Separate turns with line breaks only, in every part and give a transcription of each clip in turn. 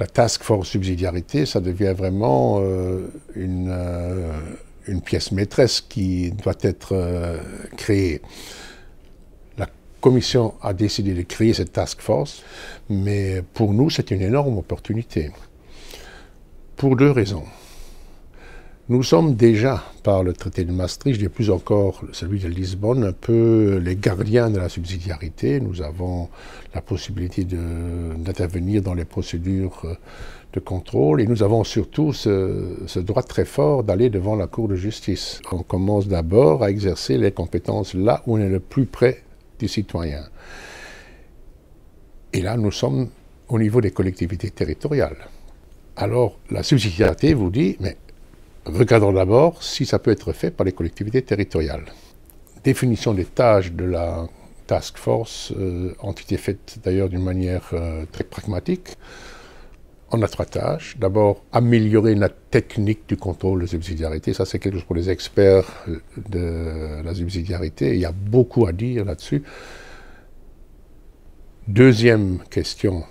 la task force subsidiarité, ça devient vraiment euh, euh, une, pièce maîtresse qui doit être euh, créée. La Commission a décidé de créer cette task force, mais pour nous, c'est une énorme opportunité. Pour deux raisons. Nous sommes déjà, par le traité de Maastricht et plus encore celui de Lisbonne, un peu les gardiens de la subsidiarité. Nous avons la possibilité d'intervenir dans les procédures euh, de contrôle et nous avons surtout ce, droit très fort d'aller devant la Cour de justice. On commence d'abord à exercer les compétences là où on est le plus près du citoyen. Et là, nous sommes au niveau des collectivités territoriales. Alors, la subsidiarité vous dit, mais Regardons d'abord si ça peut être fait par les collectivités territoriales. Définition des tâches de la task force, ont euh, été faite d'ailleurs d'une manière euh, très pragmatique. On a trois tâches. D'abord, améliorer la technique du contrôle de subsidiarité. Ça, c'est quelque chose pour les experts euh, de la subsidiarité. Il y a beaucoup à dire là-dessus. Deuxième question,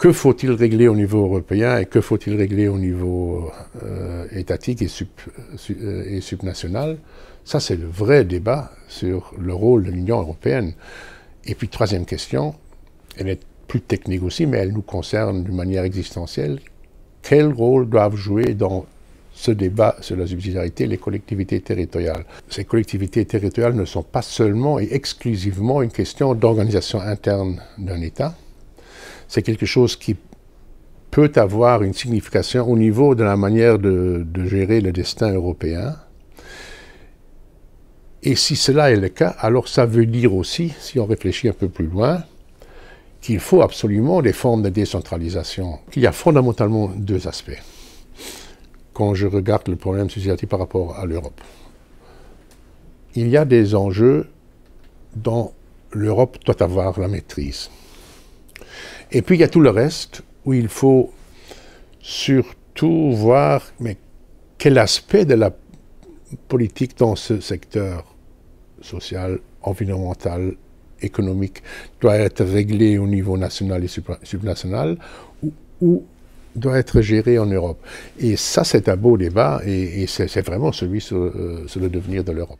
que faut-il régler au niveau européen et que faut-il régler au niveau euh, étatique et, euh, et subnational Ça, c'est le vrai débat sur le rôle de l'Union européenne. Et puis, troisième question, elle est plus technique aussi, mais elle nous concerne d'une manière existentielle. Quel rôle doivent jouer dans ce débat sur la subsidiarité les collectivités territoriales Ces collectivités territoriales ne sont pas seulement et exclusivement une question d'organisation interne d'un État, c'est quelque chose qui peut avoir une signification au niveau de la manière de, gérer le destin européen. Et si cela est le cas, alors ça veut dire aussi, si on réfléchit un peu plus loin, qu'il faut absolument des formes de décentralisation. Il y a fondamentalement deux aspects quand je regarde le problème sociétal par rapport à l'Europe. Il y a des enjeux dont l'Europe doit avoir la maîtrise. Et puis il y a tout le reste où il faut surtout voir quel aspect de la politique dans ce secteur social, environnemental, économique doit être réglé au niveau national et subnational ou, doit être géré en Europe. Et ça, c'est un beau débat et, c'est vraiment celui euh, sur le devenir de l'Europe.